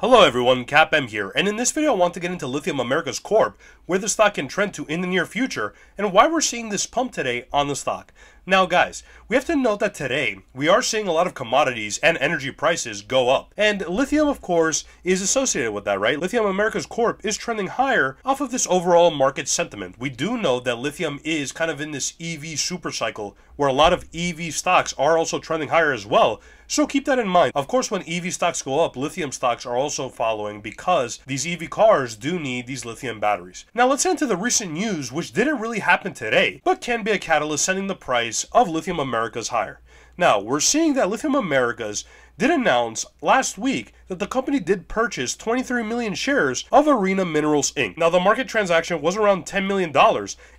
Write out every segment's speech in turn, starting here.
Hello everyone, CapM here, and in this video I want to get into Lithium Americas Corp, where the stock can trend to in the near future, and why we're seeing this pump today on the stock. Now, guys, we have to note that today we are seeing a lot of commodities and energy prices go up. And lithium, of course, is associated with that, right? Lithium America's Corp is trending higher off of this overall market sentiment. We do know that lithium is kind of in this EV super cycle where a lot of EV stocks are also trending higher as well. So keep that in mind. Of course, when EV stocks go up, lithium stocks are also following because these EV cars do need these lithium batteries. Now let's head into the recent news, which didn't really happen today, but can be a catalyst sending the price price of Lithium Americas higher. Now, we're seeing that Lithium Americas did announce last week that the company did purchase 23 million shares of Arena Minerals Inc. Now, the market transaction was around $10 million,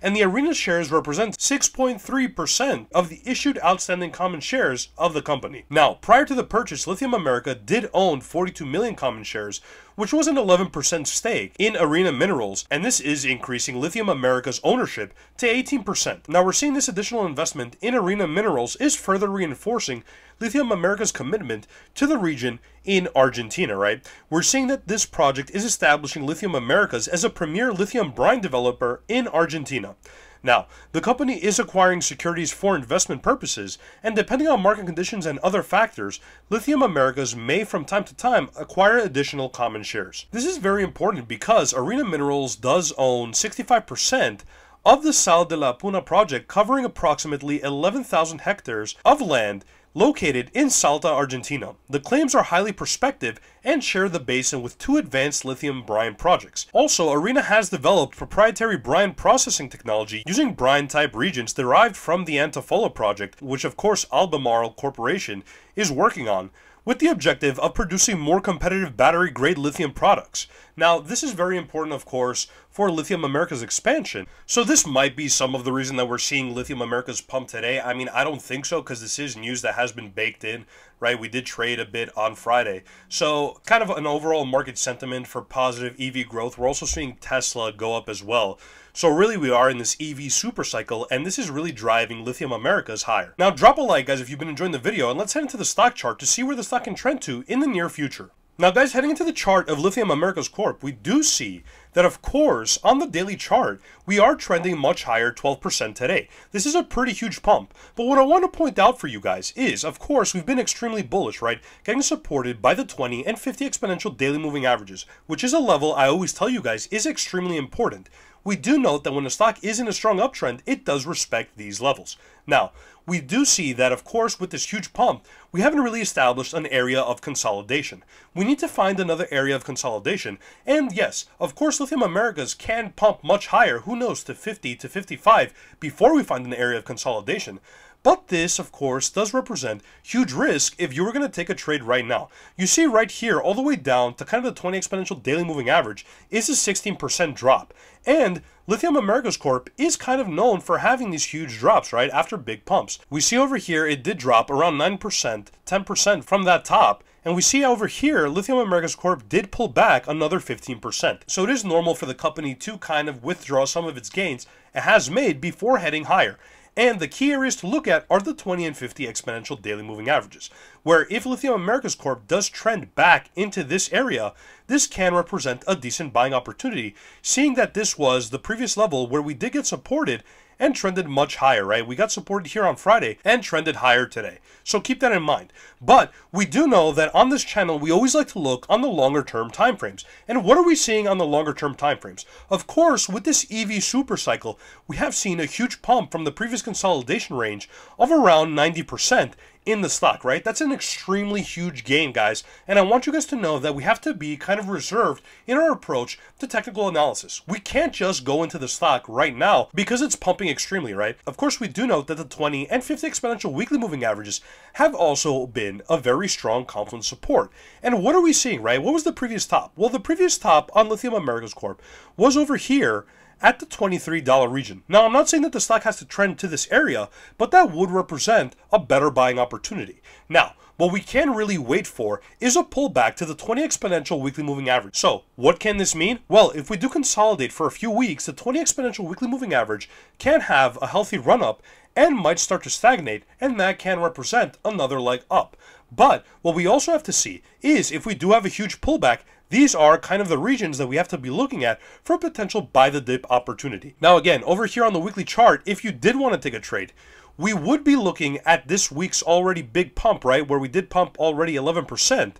and the Arena shares represent 6.3% of the issued outstanding common shares of the company. Now, prior to the purchase, Lithium America did own 42 million common shares, which was an 11% stake in Arena Minerals, and this is increasing Lithium America's ownership to 18%. Now, we're seeing this additional investment in Arena Minerals is further reinforcing Lithium America's commitment to the region in Argentina. Argentina, right? We're seeing that this project is establishing Lithium Americas as a premier lithium brine developer in Argentina. Now, the company is acquiring securities for investment purposes, and depending on market conditions and other factors, Lithium Americas may from time to time acquire additional common shares. This is very important because Arena Minerals does own 65% of the Sal de la Puna project covering approximately 11,000 hectares of land Located in Salta, Argentina, the claims are highly prospective and share the basin with two advanced lithium brine projects. Also, ARENA has developed proprietary brine processing technology using brine-type regions derived from the Antifola project, which of course Albemarle Corporation is working on, with the objective of producing more competitive battery-grade lithium products. Now, this is very important, of course, for Lithium America's expansion. So this might be some of the reason that we're seeing Lithium America's pump today. I mean, I don't think so because this is news that has been baked in, right? We did trade a bit on Friday. So kind of an overall market sentiment for positive EV growth. We're also seeing Tesla go up as well. So really we are in this EV super cycle and this is really driving Lithium America's higher. Now drop a like guys if you've been enjoying the video and let's head into the stock chart to see where the stock can trend to in the near future. Now, guys, heading into the chart of Lithium Americas Corp, we do see that, of course, on the daily chart, we are trending much higher 12% today. This is a pretty huge pump. But what I want to point out for you guys is, of course, we've been extremely bullish, right? Getting supported by the 20 and 50 exponential daily moving averages, which is a level I always tell you guys is extremely important we do note that when the stock is in a strong uptrend, it does respect these levels. Now, we do see that, of course, with this huge pump, we haven't really established an area of consolidation. We need to find another area of consolidation. And yes, of course, Lithium Americas can pump much higher, who knows, to 50 to 55 before we find an area of consolidation. But this, of course, does represent huge risk if you were going to take a trade right now. You see right here, all the way down to kind of the 20 exponential daily moving average, is a 16% drop. And Lithium Americas Corp is kind of known for having these huge drops, right, after big pumps. We see over here it did drop around 9%, 10% from that top, and we see over here, Lithium Americas Corp did pull back another 15%. So it is normal for the company to kind of withdraw some of its gains it has made before heading higher. And the key areas to look at are the 20 and 50 exponential daily moving averages, where if Lithium Americas Corp does trend back into this area, this can represent a decent buying opportunity, seeing that this was the previous level where we did get supported and trended much higher, right? We got supported here on Friday and trended higher today. So keep that in mind. But we do know that on this channel, we always like to look on the longer term timeframes. And what are we seeing on the longer term timeframes? Of course, with this EV super cycle, we have seen a huge pump from the previous consolidation range of around 90% in the stock, right? That's an extremely huge gain, guys. And I want you guys to know that we have to be kind of reserved in our approach to technical analysis. We can't just go into the stock right now because it's pumping extremely, right? Of course, we do note that the 20 and 50 exponential weekly moving averages have also been a very strong confluence support. And what are we seeing, right? What was the previous top? Well, the previous top on Lithium Americas Corp was over here at the $23 region. Now, I'm not saying that the stock has to trend to this area, but that would represent a better buying opportunity. Now, what we can really wait for is a pullback to the 20 exponential weekly moving average. So what can this mean? Well, if we do consolidate for a few weeks, the 20 exponential weekly moving average can have a healthy run up and might start to stagnate, and that can represent another leg up. But what we also have to see is if we do have a huge pullback, these are kind of the regions that we have to be looking at for a potential buy the dip opportunity. Now again, over here on the weekly chart, if you did want to take a trade, we would be looking at this week's already big pump, right? Where we did pump already 11%,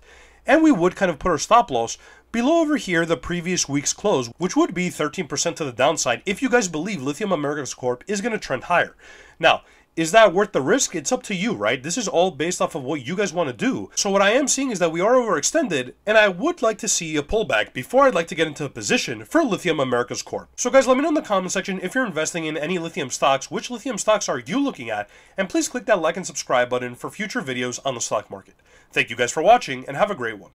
and we would kind of put our stop loss below over here the previous week's close, which would be 13% to the downside if you guys believe Lithium Americas Corp is going to trend higher. Now, is that worth the risk? It's up to you, right? This is all based off of what you guys want to do. So what I am seeing is that we are overextended, and I would like to see a pullback before I'd like to get into a position for Lithium Americas Corp. So guys, let me know in the comment section if you're investing in any lithium stocks, which lithium stocks are you looking at, and please click that like and subscribe button for future videos on the stock market. Thank you guys for watching, and have a great one.